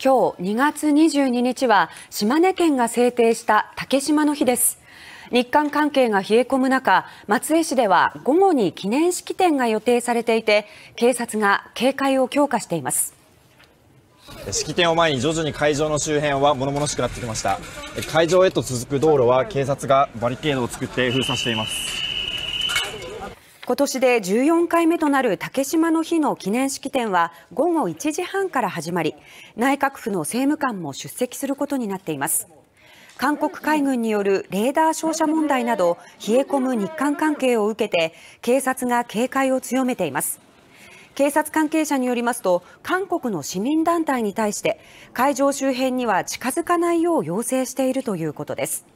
今日2月22日は島根県が制定した竹島の日です日韓関係が冷え込む中松江市では午後に記念式典が予定されていて警察が警戒を強化しています式典を前に徐々に会場の周辺は物々しくなってきました会場へと続く道路は警察がバリケードを作って封鎖しています今年で14回目となる竹島の日の記念式典は午後1時半から始まり内閣府の政務官も出席することになっています韓国海軍によるレーダー照射問題など冷え込む日韓関係を受けて警察が警戒を強めています警察関係者によりますと韓国の市民団体に対して会場周辺には近づかないよう要請しているということです